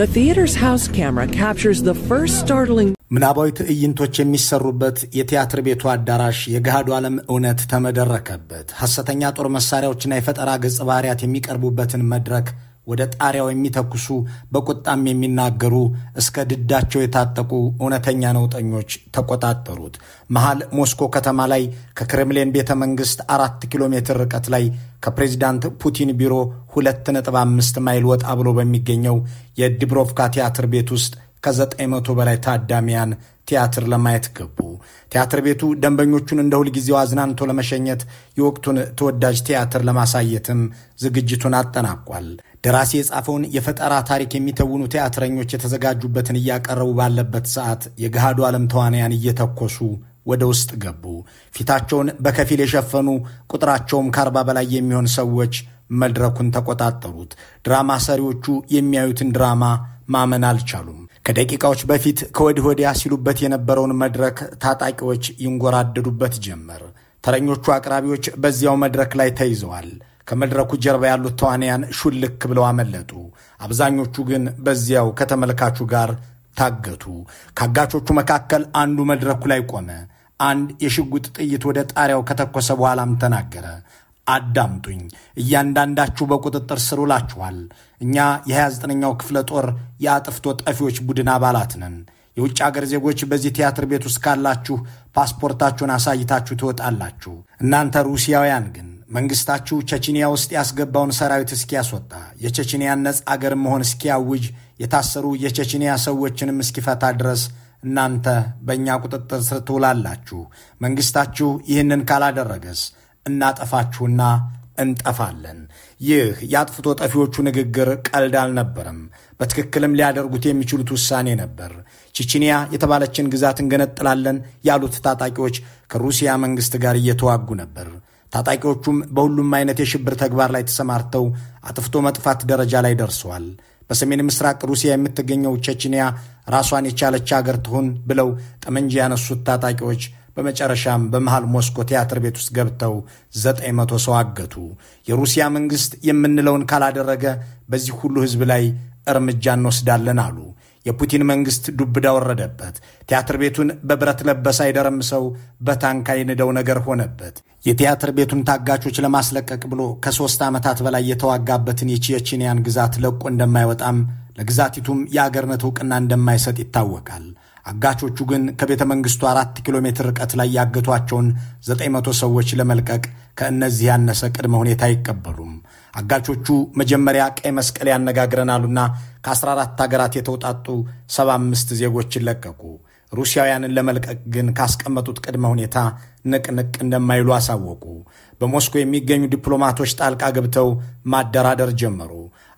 The theater's house camera captures the first startling ምናባዊ ትዕይንቶች የሚሰሩበት የቲያትር ቤቱ አዳራሽ የገሃዱ ዓለም እውነት ተመደረከበት። ሐሰተኛ ጦር መሳሪያዎችና የፈጠራ ገጽ ባህሪያት የሚቀርቡበትን መድረክ ወደ ጣሪያው የሚተኩሱ በቁጣም የሚናገሩ እስከ ድዳቸው የታጠቁ እውነተኛ ነውጠኞች ተቆጣጠሩት። መሃል ሞስኮ ከተማ ላይ ከክሬምሊን ቤተ መንግሥት አራት ኪሎ ሜትር ርቀት ላይ ከፕሬዚዳንት ፑቲን ቢሮ 2.5 ማይል ወጣ ብሎ በሚገኘው የድብሮቭካ ቲያትር ቤት ውስጥ ከ900 በላይ ታዳሚያን ቲያትር ለማየት ገቡ። ቲያትር ቤቱ ደንበኞቹን እንደ ሁልጊዜው አዝናንቶ ለመሸኘት የወቅቱን ተወዳጅ ቲያትር ለማሳየትም ዝግጅቱን አጠናቋል። ደራሲ የጻፈውን የፈጠራ ታሪክ የሚተውኑ ቲያትረኞች የተዘጋጁበትን እያቀረቡ ባለበት ሰዓት የገሃዱ ዓለም ተዋንያን እየተኮሱ ወደ ውስጥ ገቡ። ፊታቸውን በከፊል የሸፈኑ ቁጥራቸውም ከአርባ በላይ የሚሆን ሰዎች መድረኩን ተቆጣጠሩት። ድራማ ሰሪዎቹ የሚያዩትን ድራማ ማመን አልቻሉም። ከደቂቃዎች በፊት ከወዲህ ወዲያ ሲሉበት የነበረውን መድረክ ታጣቂዎች ይንጎራደዱበት ጀመር። ተረኞቹ አቅራቢዎች በዚያው መድረክ ላይ ተይዘዋል። ከመድረኩ ጀርባ ያሉት ተዋንያን ሹልክ ብለው አመለጡ። አብዛኞቹ ግን በዚያው ከተመልካቹ ጋር ታገቱ። ካጋቾቹ መካከል አንዱ መድረኩ ላይ ቆመ። አንድ የሽጉጥ ጥይት ወደ ጣሪያው ከተኮሰ በኋላም ተናገረ። አዳምጡኝ። እያንዳንዳችሁ በቁጥጥር ስር ውላችኋል። እኛ የ29ኛው ክፍለ ጦር የአጥፍቶ ጠፊዎች ቡድን አባላት ነን። የውጭ አገር ዜጎች በዚህ ቲያትር ቤት ውስጥ ካላችሁ ፓስፖርታችሁን አሳይታችሁ ትወጣላችሁ። እናንተ ሩሲያውያን ግን መንግስታችሁ ቸችኒያ ውስጥ ያስገባውን ሰራዊት እስኪያስወጣ የቸችኒያን ነጻ አገር መሆን እስኪያውጅ የታሰሩ የቸችኒያ ሰዎችንም እስኪፈታ ድረስ እናንተ በእኛ ቁጥጥር ስር ትውላላችሁ። መንግስታችሁ ይህንን ካላደረገስ እናጠፋችሁና እንጠፋለን። ይህ የአጥፍቶ ጠፊዎቹ ንግግር ቀልድ አልነበረም። በትክክልም ሊያደርጉት የሚችሉት ውሳኔ ነበር። ቺቺኒያ የተባለችን ግዛት እንገነጥላለን ያሉት ታጣቂዎች ከሩሲያ መንግስት ጋር እየተዋጉ ነበር። ታጣቂዎቹም በሁሉም አይነት የሽብር ተግባር ላይ ተሰማርተው አጥፍቶ መጥፋት ደረጃ ላይ ደርሰዋል። በሰሜን ምስራቅ ሩሲያ የምትገኘው ቼችኒያ ራሷን የቻለች አገር ትሁን ብለው ጠመንጃ ያነሱት ታጣቂዎች በመጨረሻም በመሃል ሞስኮ ቲያትር ቤት ውስጥ ገብተው 900 ሰው አገቱ። የሩሲያ መንግሥት የምንለውን ካላደረገ በዚህ ሁሉ ሕዝብ ላይ እርምጃ እንወስዳለን አሉ። የፑቲን መንግሥት ዱብዳ ወረደበት። ቲያትር ቤቱን በብረት ለበሳ አይደረምሰው በታንካ የንደው ነገር ሆነበት። የቲያትር ቤቱን ታጋቾች ለማስለቀቅ ብሎ ከሦስት ዓመታት በላይ የተዋጋበትን የቼችንያን ግዛት ለቆ እንደማይወጣም ለግዛቲቱም የአገርነት ዕውቅና እንደማይሰጥ ይታወቃል። አጋቾቹ ግን ከቤተ መንግስቱ አራት ኪሎ ሜትር ርቀት ላይ ያገቷቸውን ዘጠኝ መቶ ሰዎች ለመልቀቅ ከእነዚህ ያነሰ ቅድመ ሁኔታ አይቀበሉም። አጋቾቹ መጀመሪያ ቀይ መስቀል ያነጋግረናሉና ከ14 ሀገራት የተውጣጡ 75 ዜጎችን ለቀቁ። ሩሲያውያንን ለመልቀቅ ግን ካስቀመጡት ቅድመ ሁኔታ ንቅንቅ እንደማይሉ አሳወቁ። በሞስኮ የሚገኙ ዲፕሎማቶች ጣልቃ ገብተው ማደራደር ጀመሩ።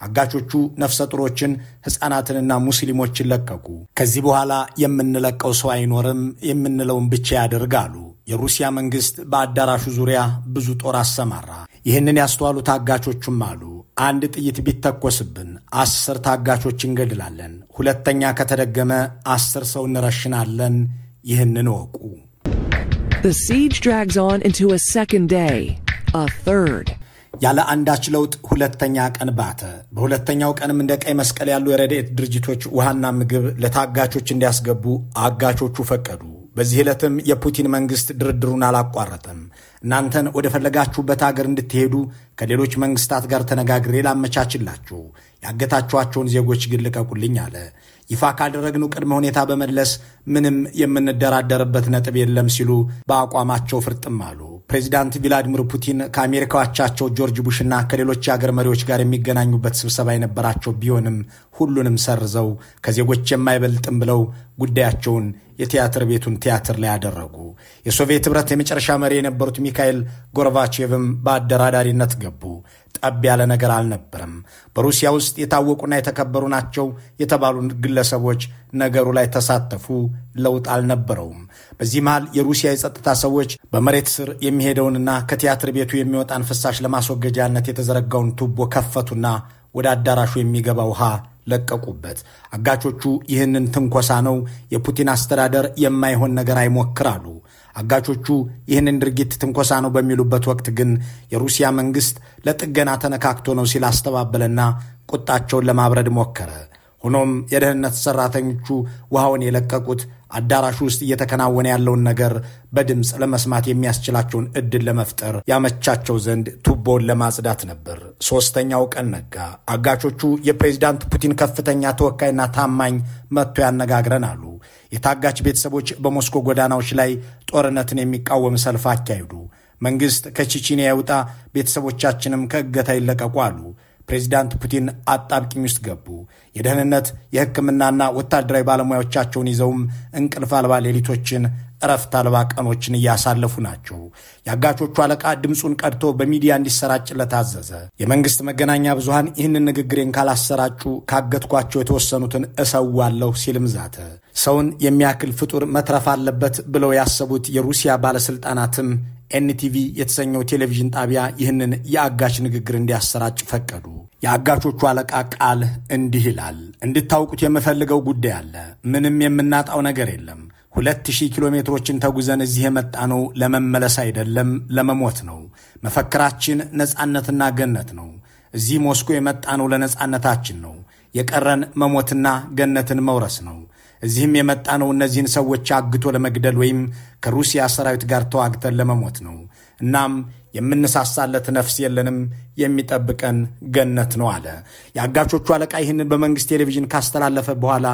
አጋቾቹ ነፍሰ ጡሮችን፣ ሕፃናትንና ሙስሊሞችን ለቀቁ። ከዚህ በኋላ የምንለቀው ሰው አይኖርም፣ የምንለውን ብቻ ያደርግ አሉ። የሩሲያ መንግሥት በአዳራሹ ዙሪያ ብዙ ጦር አሰማራ። ይህንን ያስተዋሉ ታጋቾቹም አሉ አንድ ጥይት ቢተኮስብን አስር ታጋቾች እንገድላለን፣ ሁለተኛ ከተደገመ አስር ሰው እንረሽናለን። ይህንን ወቁ። The siege drags on into a second day, a third. ያለ አንዳች ለውጥ ሁለተኛ ቀን ባተ። በሁለተኛው ቀንም እንደ ቀይ መስቀል ያሉ የረድኤት ድርጅቶች ውሃና ምግብ ለታጋቾች እንዲያስገቡ አጋቾቹ ፈቀዱ። በዚህ ዕለትም የፑቲን መንግስት ድርድሩን አላቋረጠም። እናንተን ወደ ፈለጋችሁበት አገር እንድትሄዱ ከሌሎች መንግስታት ጋር ተነጋግሬ ላመቻችላችሁ፣ ያገታችኋቸውን ዜጎች ግን ልቀቁልኝ አለ። ይፋ ካልደረግነው ቅድመ ሁኔታ በመለስ ምንም የምንደራደርበት ነጥብ የለም ሲሉ በአቋማቸው ፍርጥም አሉ። ፕሬዚዳንት ቪላዲሚር ፑቲን ከአሜሪካዎቻቸው አቻቸው ጆርጅ እና ከሌሎች የአገር መሪዎች ጋር የሚገናኙበት ስብሰባ የነበራቸው ቢሆንም ሁሉንም ሰርዘው ከዜጎች የማይበልጥም ብለው ጉዳያቸውን የቲያትር ቤቱን ቲያትር ላይ ያደረጉ። የሶቪየት ኅብረት የመጨረሻ መሪ የነበሩት ሚካኤል ጎርባቼቭም በአደራዳሪነት ገቡ። ጠብ ያለ ነገር አልነበረም። በሩሲያ ውስጥ የታወቁና የተከበሩ ናቸው የተባሉ ግለሰቦች ነገሩ ላይ ተሳተፉ። ለውጥ አልነበረውም። በዚህ መሃል የሩሲያ የጸጥታ ሰዎች በመሬት ስር የሚሄደውንና ከቲያትር ቤቱ የሚወጣን ፍሳሽ ለማስወገጃነት የተዘረጋውን ቱቦ ከፈቱና ወደ አዳራሹ የሚገባ ውሃ ለቀቁበት። አጋቾቹ ይህንን ትንኮሳ ነው፣ የፑቲን አስተዳደር የማይሆን ነገር አይሞክራሉ። አጋቾቹ ይህንን ድርጊት ትንኮሳ ነው በሚሉበት ወቅት ግን የሩሲያ መንግስት ለጥገና ተነካክቶ ነው ሲል አስተባበለና ቁጣቸውን ለማብረድ ሞከረ። ሆኖም የደህንነት ሰራተኞቹ ውሃውን የለቀቁት አዳራሹ ውስጥ እየተከናወነ ያለውን ነገር በድምፅ ለመስማት የሚያስችላቸውን እድል ለመፍጠር ያመቻቸው ዘንድ ቱቦን ለማጽዳት ነበር። ሶስተኛው ቀን ነጋ። አጋቾቹ የፕሬዚዳንት ፑቲን ከፍተኛ ተወካይና ታማኝ መጥቶ ያነጋግረን አሉ። የታጋች ቤተሰቦች በሞስኮ ጎዳናዎች ላይ ጦርነትን የሚቃወም ሰልፍ አካሄዱ። መንግሥት ከቺቺኒያ ይውጣ፣ ቤተሰቦቻችንም ከእገታ ይለቀቁ አሉ። ፕሬዚዳንት ፑቲን አጣብቂኝ ውስጥ ገቡ። የደህንነት የሕክምናና ወታደራዊ ባለሙያዎቻቸውን ይዘውም እንቅልፍ አልባ ሌሊቶችን እረፍት አልባ ቀኖችን እያሳለፉ ናቸው። የአጋቾቹ አለቃ ድምፁን ቀድቶ በሚዲያ እንዲሰራጭለት አዘዘ። የመንግስት መገናኛ ብዙሃን ይህንን ንግግሬን ካላሰራጩ ካገትኳቸው የተወሰኑትን እሰዋለሁ ሲልም ዛተ። ሰውን የሚያክል ፍጡር መትረፍ አለበት ብለው ያሰቡት የሩሲያ ባለስልጣናትም ኤንቲቪ የተሰኘው ቴሌቪዥን ጣቢያ ይህንን የአጋች ንግግር እንዲያሰራጭ ፈቀዱ። የአጋቾቹ አለቃ ቃል እንዲህ ይላል። እንድታውቁት የምፈልገው ጉዳይ አለ። ምንም የምናጣው ነገር የለም። ሁለት ሺህ ኪሎ ሜትሮችን ተጉዘን እዚህ የመጣ ነው ለመመለስ አይደለም፣ ለመሞት ነው። መፈክራችን ነጻነትና ገነት ነው። እዚህ ሞስኮ የመጣ ነው ለነጻነታችን ነው። የቀረን መሞትና ገነትን መውረስ ነው። እዚህም የመጣ ነው እነዚህን ሰዎች አግቶ ለመግደል ወይም ከሩሲያ ሰራዊት ጋር ተዋግተን ለመሞት ነው። እናም የምንሳሳለት ነፍስ የለንም፣ የሚጠብቀን ገነት ነው አለ። የአጋቾቹ አለቃ ይህንን በመንግስት ቴሌቪዥን ካስተላለፈ በኋላ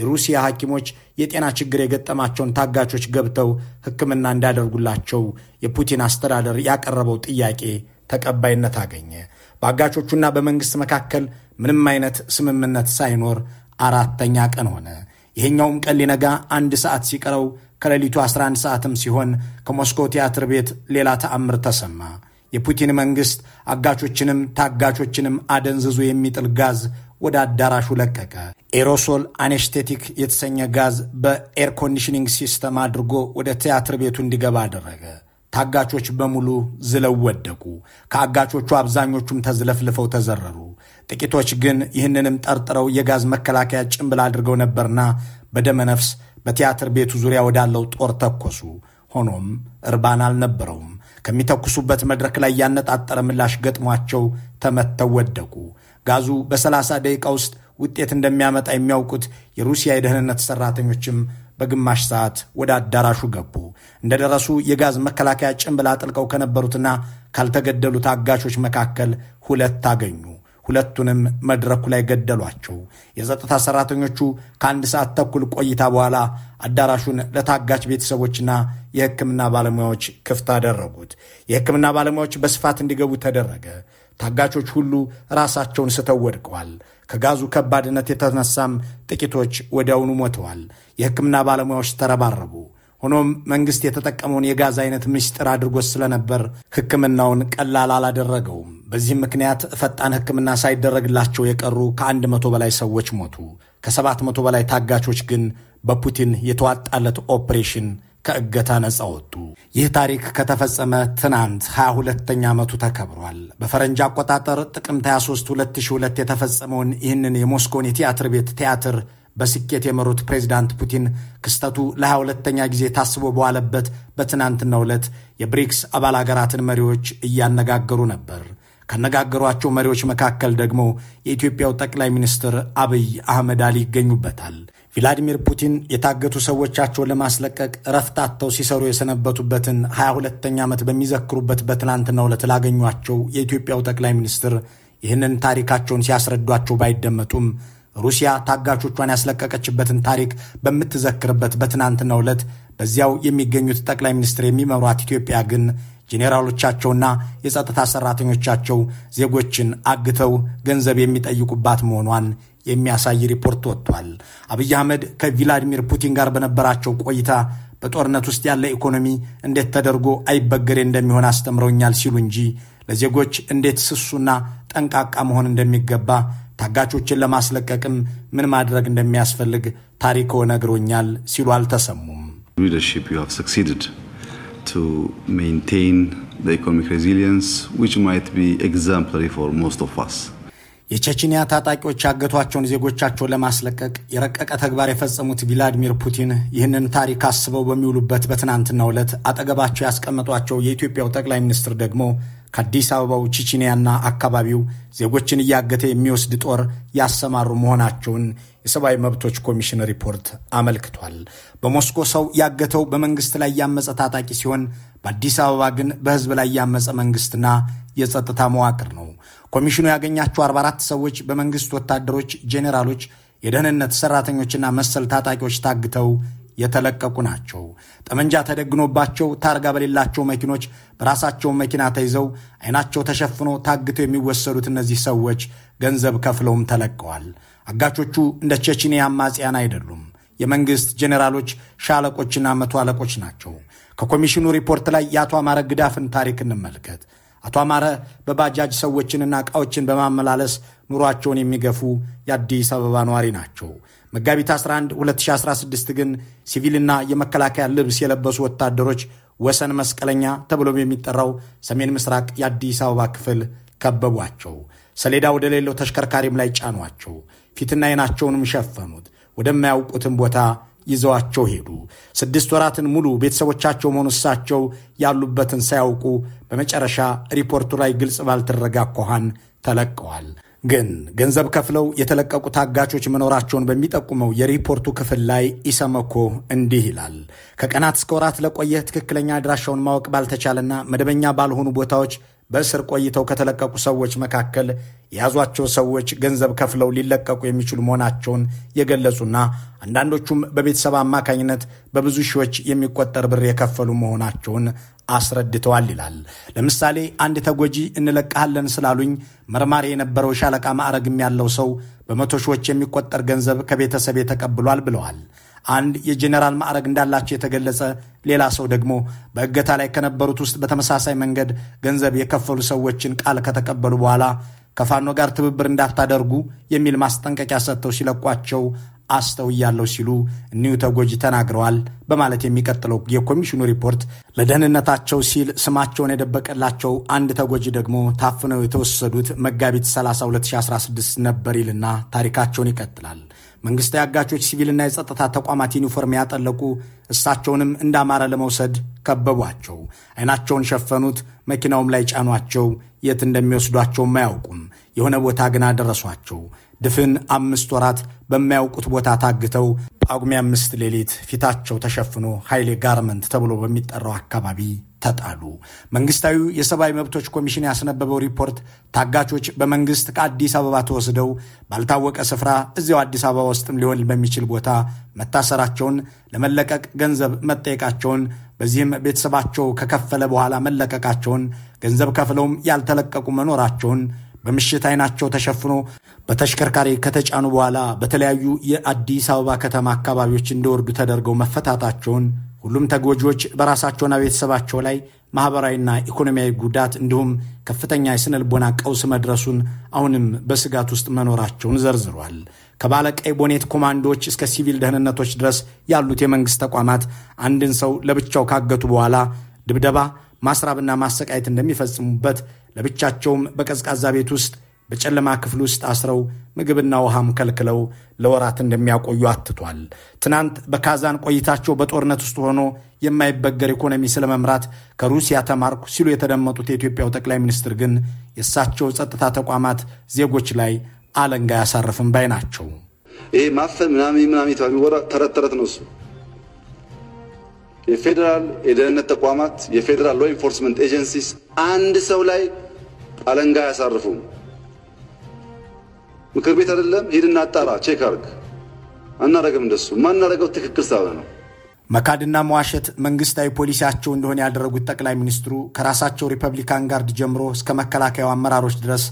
የሩሲያ ሐኪሞች የጤና ችግር የገጠማቸውን ታጋቾች ገብተው ሕክምና እንዲያደርጉላቸው የፑቲን አስተዳደር ያቀረበው ጥያቄ ተቀባይነት አገኘ። በአጋቾቹና በመንግሥት መካከል ምንም አይነት ስምምነት ሳይኖር አራተኛ ቀን ሆነ። ይሄኛውም ቀን ሊነጋ አንድ ሰዓት ሲቀረው ከሌሊቱ 11 ሰዓትም ሲሆን ከሞስኮ ቲያትር ቤት ሌላ ተአምር ተሰማ። የፑቲን መንግሥት አጋቾችንም ታጋቾችንም አደንዝዞ የሚጥል ጋዝ ወደ አዳራሹ ለቀቀ። ኤሮሶል አኔስቴቲክ የተሰኘ ጋዝ በኤር ኮንዲሽኒንግ ሲስተም አድርጎ ወደ ቲያትር ቤቱ እንዲገባ አደረገ። ታጋቾች በሙሉ ዝለው ወደቁ። ከአጋቾቹ አብዛኞቹም ተዝለፍልፈው ተዘረሩ። ጥቂቶች ግን ይህንንም ጠርጥረው የጋዝ መከላከያ ጭንብል አድርገው ነበርና በደመነፍስ በቲያትር ቤቱ ዙሪያ ወዳለው ጦር ተኮሱ። ሆኖም እርባን አልነበረውም። ከሚተኩሱበት መድረክ ላይ ያነጣጠረ ምላሽ ገጥሟቸው ተመተው ወደቁ። ጋዙ በሰላሳ ደቂቃ ውስጥ ውጤት እንደሚያመጣ የሚያውቁት የሩሲያ የደህንነት ሠራተኞችም በግማሽ ሰዓት ወደ አዳራሹ ገቡ። እንደደረሱ የጋዝ መከላከያ ጭንብል አጥልቀው ከነበሩትና ካልተገደሉት አጋቾች መካከል ሁለት አገኙ። ሁለቱንም መድረኩ ላይ ገደሏቸው። የጸጥታ ሰራተኞቹ ከአንድ ሰዓት ተኩል ቆይታ በኋላ አዳራሹን ለታጋች ቤተሰቦችና የሕክምና ባለሙያዎች ክፍት አደረጉት። የሕክምና ባለሙያዎች በስፋት እንዲገቡ ተደረገ። ታጋቾች ሁሉ ራሳቸውን ስተው ወድቀዋል። ከጋዙ ከባድነት የተነሳም ጥቂቶች ወዲያውኑ ሞተዋል። የሕክምና ባለሙያዎች ተረባረቡ። ሆኖም መንግሥት የተጠቀመውን የጋዝ አይነት ምስጢር አድርጎት ስለነበር ሕክምናውን ቀላል አላደረገውም። በዚህም ምክንያት ፈጣን ሕክምና ሳይደረግላቸው የቀሩ ከአንድ መቶ በላይ ሰዎች ሞቱ። ከሰባት መቶ በላይ ታጋቾች ግን በፑቲን የተዋጣለት ኦፕሬሽን ከእገታ ነፃ ወጡ። ይህ ታሪክ ከተፈጸመ ትናንት 22ኛ ዓመቱ ተከብሯል። በፈረንጅ አቆጣጠር ጥቅምት 23 2002 የተፈጸመውን ይህንን የሞስኮን የቲያትር ቤት ቲያትር በስኬት የመሩት ፕሬዚዳንት ፑቲን ክስተቱ ለ22ተኛ ጊዜ ታስቦ በዋለበት በትናንትናው ዕለት የብሪክስ አባል አገራትን መሪዎች እያነጋገሩ ነበር። ካነጋገሯቸው መሪዎች መካከል ደግሞ የኢትዮጵያው ጠቅላይ ሚኒስትር አብይ አህመድ አሊ ይገኙበታል። ቪላዲሚር ፑቲን የታገቱ ሰዎቻቸውን ለማስለቀቅ ረፍታተው ሲሰሩ የሰነበቱበትን 22ኛ ዓመት በሚዘክሩበት በትናንትናው ዕለት ላገኟቸው የኢትዮጵያው ጠቅላይ ሚኒስትር ይህንን ታሪካቸውን ሲያስረዷቸው ባይደመጡም ሩሲያ ታጋቾቿን ያስለቀቀችበትን ታሪክ በምትዘክርበት በትናንትናው ዕለት በዚያው የሚገኙት ጠቅላይ ሚኒስትር የሚመሯት ኢትዮጵያ ግን ጄኔራሎቻቸውና የጸጥታ ሰራተኞቻቸው ዜጎችን አግተው ገንዘብ የሚጠይቁባት መሆኗን የሚያሳይ ሪፖርት ወጥቷል። አብይ አህመድ ከቪላዲሚር ፑቲን ጋር በነበራቸው ቆይታ በጦርነት ውስጥ ያለ ኢኮኖሚ እንዴት ተደርጎ አይበገሬ እንደሚሆን አስተምረውኛል ሲሉ እንጂ ለዜጎች እንዴት ስሱና ጠንቃቃ መሆን እንደሚገባ ታጋቾችን ለማስለቀቅም ምን ማድረግ እንደሚያስፈልግ ታሪኮ ነግሮኛል ሲሉ አልተሰሙም። ኢኮኖሚክ ሬዚሊየንስ ዊች ማይት ቢ ኤግዛምፕላሪ ፎር ሞስት ኦፍ አስ የቼችኒያ ታጣቂዎች ያገቷቸውን ዜጎቻቸውን ለማስለቀቅ የረቀቀ ተግባር የፈጸሙት ቪላዲሚር ፑቲን ይህንን ታሪክ አስበው በሚውሉበት በትናንትናው ዕለት አጠገባቸው ያስቀመጧቸው የኢትዮጵያው ጠቅላይ ሚኒስትር ደግሞ ከአዲስ አበባው ቼችኒያና አካባቢው ዜጎችን እያገተ የሚወስድ ጦር ያሰማሩ መሆናቸውን የሰብአዊ መብቶች ኮሚሽን ሪፖርት አመልክቷል። በሞስኮ ሰው ያገተው በመንግስት ላይ ያመፀ ታጣቂ ሲሆን፣ በአዲስ አበባ ግን በህዝብ ላይ ያመፀ መንግስትና የጸጥታ መዋቅር ነው። ኮሚሽኑ ያገኛቸው 44 ሰዎች በመንግስት ወታደሮች፣ ጄኔራሎች፣ የደህንነት ሰራተኞችና መሰል ታጣቂዎች ታግተው የተለቀቁ ናቸው። ጠመንጃ ተደግኖባቸው ታርጋ በሌላቸው መኪኖች በራሳቸው መኪና ተይዘው አይናቸው ተሸፍኖ ታግተው የሚወሰዱት እነዚህ ሰዎች ገንዘብ ከፍለውም ተለቀዋል። አጋቾቹ እንደ ቼችኒያ አማጽያን አይደሉም። የመንግስት ጄኔራሎች፣ ሻለቆችና መቶ አለቆች ናቸው። ከኮሚሽኑ ሪፖርት ላይ የአቶ አማረ ግዳፍን ታሪክ እንመልከት። አቶ አማረ በባጃጅ ሰዎችንና ዕቃዎችን በማመላለስ ኑሯቸውን የሚገፉ የአዲስ አበባ ነዋሪ ናቸው። መጋቢት 11 2016 ግን ሲቪልና የመከላከያ ልብስ የለበሱ ወታደሮች ወሰን መስቀለኛ ተብሎ የሚጠራው ሰሜን ምስራቅ የአዲስ አበባ ክፍል ከበቧቸው። ሰሌዳ ወደ ሌለው ተሽከርካሪም ላይ ጫኗቸው። ፊትና ዓይናቸውንም ሸፈኑት። ወደማያውቁትም ቦታ ይዘዋቸው ሄዱ። ስድስት ወራትን ሙሉ ቤተሰቦቻቸው መሆኑ እሳቸው ያሉበትን ሳያውቁ በመጨረሻ ሪፖርቱ ላይ ግልጽ ባልተደረገ አኳኋን ተለቀዋል። ግን ገንዘብ ከፍለው የተለቀቁ ታጋቾች መኖራቸውን በሚጠቁመው የሪፖርቱ ክፍል ላይ ኢሰመኮ እንዲህ ይላል። ከቀናት እስከ ወራት ለቆየ ትክክለኛ አድራሻውን ማወቅ ባልተቻለና መደበኛ ባልሆኑ ቦታዎች በእስር ቆይተው ከተለቀቁ ሰዎች መካከል የያዟቸው ሰዎች ገንዘብ ከፍለው ሊለቀቁ የሚችሉ መሆናቸውን የገለጹና አንዳንዶቹም በቤተሰብ አማካኝነት በብዙ ሺዎች የሚቆጠር ብር የከፈሉ መሆናቸውን አስረድተዋል ይላል። ለምሳሌ አንድ ተጎጂ እንለቀሃለን ስላሉኝ መርማሪ የነበረው ሻለቃ ማዕረግም ያለው ሰው በመቶ ሺዎች የሚቆጠር ገንዘብ ከቤተሰብ ተቀብሏል ብለዋል። አንድ የጄኔራል ማዕረግ እንዳላቸው የተገለጸ ሌላ ሰው ደግሞ በእገታ ላይ ከነበሩት ውስጥ በተመሳሳይ መንገድ ገንዘብ የከፈሉ ሰዎችን ቃል ከተቀበሉ በኋላ ከፋኖ ጋር ትብብር እንዳታደርጉ የሚል ማስጠንቀቂያ ሰጥተው ሲለቋቸው አስተውያለሁ ሲሉ እኒሁ ተጎጂ ተናግረዋል በማለት የሚቀጥለው የኮሚሽኑ ሪፖርት ለደህንነታቸው ሲል ስማቸውን የደበቀላቸው አንድ ተጎጂ ደግሞ ታፍነው የተወሰዱት መጋቢት 30 2016 ነበር ይልና ታሪካቸውን ይቀጥላል። መንግስታዊ አጋቾች ሲቪልና የጸጥታ ተቋማት ዩኒፎርም ያጠለቁ እሳቸውንም እንደ ለመውሰድ ከበቧቸው። አይናቸውን ሸፈኑት፣ መኪናውም ላይ ጫኗቸው። የት እንደሚወስዷቸውም አያውቁም። የሆነ ቦታ ግን አደረሷቸው። ድፍን አምስት ወራት በማያውቁት ቦታ ታግተው ጳጉሜ አምስት ሌሊት ፊታቸው ተሸፍኖ ኃይሌ ጋርመንት ተብሎ በሚጠራው አካባቢ ተጣሉ። መንግስታዊ የሰብአዊ መብቶች ኮሚሽን ያስነበበው ሪፖርት ታጋቾች በመንግስት ከአዲስ አበባ ተወስደው ባልታወቀ ስፍራ እዚያው አዲስ አበባ ውስጥም ሊሆን በሚችል ቦታ መታሰራቸውን፣ ለመለቀቅ ገንዘብ መጠየቃቸውን፣ በዚህም ቤተሰባቸው ከከፈለ በኋላ መለቀቃቸውን፣ ገንዘብ ከፍለውም ያልተለቀቁ መኖራቸውን በምሽት አይናቸው ተሸፍኖ በተሽከርካሪ ከተጫኑ በኋላ በተለያዩ የአዲስ አበባ ከተማ አካባቢዎች እንዲወርዱ ተደርገው መፈታታቸውን ሁሉም ተጎጂዎች በራሳቸውና ቤተሰባቸው ላይ ማህበራዊና ኢኮኖሚያዊ ጉዳት እንዲሁም ከፍተኛ የስነ ልቦና ቀውስ መድረሱን አሁንም በስጋት ውስጥ መኖራቸውን ዘርዝሯል። ከባለቀይ ቦኔት ኮማንዶዎች እስከ ሲቪል ደህንነቶች ድረስ ያሉት የመንግሥት ተቋማት አንድን ሰው ለብቻው ካገቱ በኋላ ድብደባ ማስራብና ማሰቃየት እንደሚፈጽሙበት ለብቻቸውም በቀዝቃዛ ቤት ውስጥ በጨለማ ክፍል ውስጥ አስረው ምግብና ውሃም ከልክለው ለወራት እንደሚያቆዩ አትቷል። ትናንት በካዛን ቆይታቸው በጦርነት ውስጥ ሆኖ የማይበገር ኢኮኖሚ ስለመምራት ከሩሲያ ተማርኩ ሲሉ የተደመጡት የኢትዮጵያው ጠቅላይ ሚኒስትር ግን የእሳቸው ጸጥታ ተቋማት ዜጎች ላይ አለንጋ አያሳርፍም ባይ ናቸው። ይህ ማፈን ምናምን ምናምን ተረት ተረት ነው እሱ የፌዴራል የደህንነት ተቋማት የፌዴራል ሎ ኢንፎርስመንት ኤጀንሲስ አንድ ሰው ላይ አለንጋ አያሳርፉም። ምክር ቤት አይደለም፣ ሂድና አጣራ፣ ቼክ አርግ። አናረግም። እንደሱ ማናረገው ትክክል ሳለ ነው። መካድና መዋሸት መንግስታዊ ፖሊሲያቸው እንደሆነ ያደረጉት ጠቅላይ ሚኒስትሩ ከራሳቸው ሪፐብሊካን ጋርድ ጀምሮ እስከ መከላከያው አመራሮች ድረስ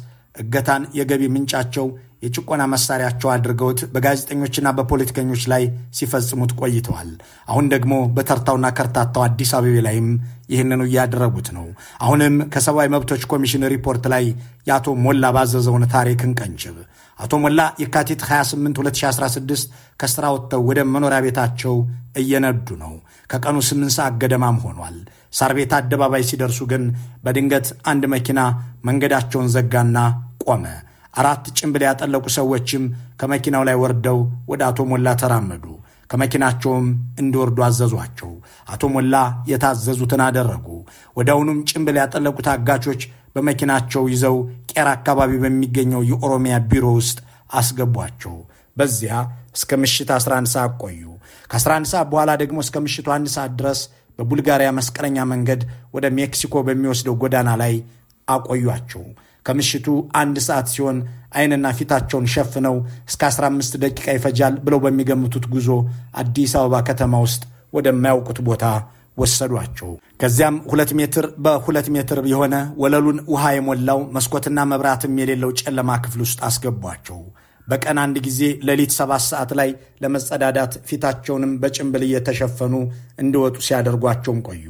እገታን የገቢ ምንጫቸው የጭቆና መሳሪያቸው አድርገውት በጋዜጠኞችና በፖለቲከኞች ላይ ሲፈጽሙት ቆይተዋል። አሁን ደግሞ በተርታውና ከርታታው አዲስ አበባ ላይም ይህንኑ እያደረጉት ነው። አሁንም ከሰብአዊ መብቶች ኮሚሽን ሪፖርት ላይ የአቶ ሞላ ባዘዘውን ታሪክ እንቀንጭብ። አቶ ሞላ የካቲት 28 2016 ከስራ ወጥተው ወደ መኖሪያ ቤታቸው እየነዱ ነው። ከቀኑ 8 ሰዓት ገደማም ሆኗል። ሳር ቤት አደባባይ ሲደርሱ ግን በድንገት አንድ መኪና መንገዳቸውን ዘጋና ቆመ። አራት ጭንብል ያጠለቁ ሰዎችም ከመኪናው ላይ ወርደው ወደ አቶ ሞላ ተራመዱ። ከመኪናቸውም እንዲወርዱ አዘዟቸው። አቶ ሞላ የታዘዙትን አደረጉ። ወዲያውኑም ጭንብል ያጠለቁት አጋቾች በመኪናቸው ይዘው ቄራ አካባቢ በሚገኘው የኦሮሚያ ቢሮ ውስጥ አስገቧቸው። በዚያ እስከ ምሽት 11 ሰዓት ቆዩ። ከ11 ሰዓት በኋላ ደግሞ እስከ ምሽቱ አንድ ሰዓት ድረስ በቡልጋሪያ መስቀለኛ መንገድ ወደ ሜክሲኮ በሚወስደው ጎዳና ላይ አቆዩአቸው። ከምሽቱ አንድ ሰዓት ሲሆን አይንና ፊታቸውን ሸፍነው እስከ 15 ደቂቃ ይፈጃል ብለው በሚገምቱት ጉዞ አዲስ አበባ ከተማ ውስጥ ወደማያውቁት ቦታ ወሰዷቸው። ከዚያም ሁለት ሜትር በሁለት ሜትር የሆነ ወለሉን ውሃ የሞላው መስኮትና መብራትም የሌለው ጨለማ ክፍል ውስጥ አስገቧቸው። በቀን አንድ ጊዜ ሌሊት ሰባት ሰዓት ላይ ለመጸዳዳት ፊታቸውንም በጭንብል እየተሸፈኑ እንዲወጡ ሲያደርጓቸውም ቆዩ።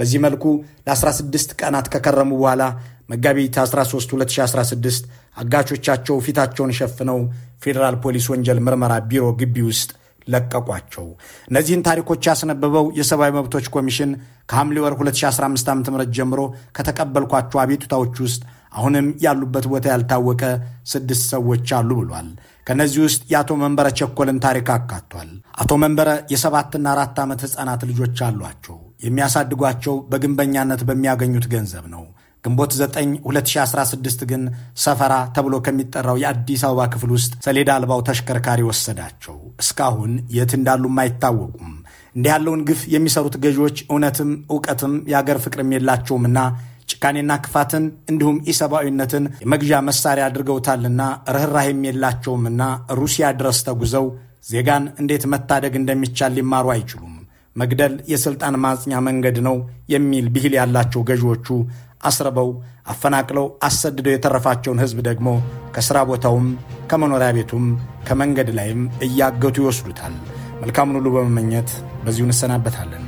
በዚህ መልኩ ለ16 ቀናት ከከረሙ በኋላ መጋቢት 13 2016 አጋቾቻቸው ፊታቸውን ሸፍነው ፌዴራል ፖሊስ ወንጀል ምርመራ ቢሮ ግቢ ውስጥ ለቀቋቸው። እነዚህን ታሪኮች ያስነበበው የሰብአዊ መብቶች ኮሚሽን ከሐምሌ ወር 2015 ዓ ም ጀምሮ ከተቀበልኳቸው አቤቱታዎች ውስጥ አሁንም ያሉበት ቦታ ያልታወቀ ስድስት ሰዎች አሉ ብሏል። ከነዚህ ውስጥ የአቶ መንበረ ቸኮልን ታሪክ አካቷል። አቶ መንበረ የሰባትና አራት ዓመት ሕፃናት ልጆች አሏቸው። የሚያሳድጓቸው በግንበኛነት በሚያገኙት ገንዘብ ነው። ግንቦት 9 2016 ግን ሰፈራ ተብሎ ከሚጠራው የአዲስ አበባ ክፍል ውስጥ ሰሌዳ አልባው ተሽከርካሪ ወሰዳቸው። እስካሁን የት እንዳሉም አይታወቁም። እንዲህ ያለውን ግፍ የሚሰሩት ገዢዎች እውነትም እውቀትም የአገር ፍቅርም የላቸውምና ጭካኔና ክፋትን እንዲሁም ኢሰብአዊነትን የመግዣ መሳሪያ አድርገውታልና ርኅራሄም የላቸውምና ሩሲያ ድረስ ተጉዘው ዜጋን እንዴት መታደግ እንደሚቻል ሊማሩ አይችሉም። መግደል የሥልጣን ማጽኛ መንገድ ነው የሚል ብሂል ያላቸው ገዢዎቹ አስርበው አፈናቅለው አሰድደው የተረፋቸውን ሕዝብ ደግሞ ከሥራ ቦታውም ከመኖሪያ ቤቱም ከመንገድ ላይም እያገቱ ይወስዱታል። መልካሙን ሁሉ በመመኘት በዚሁ እንሰናበታለን።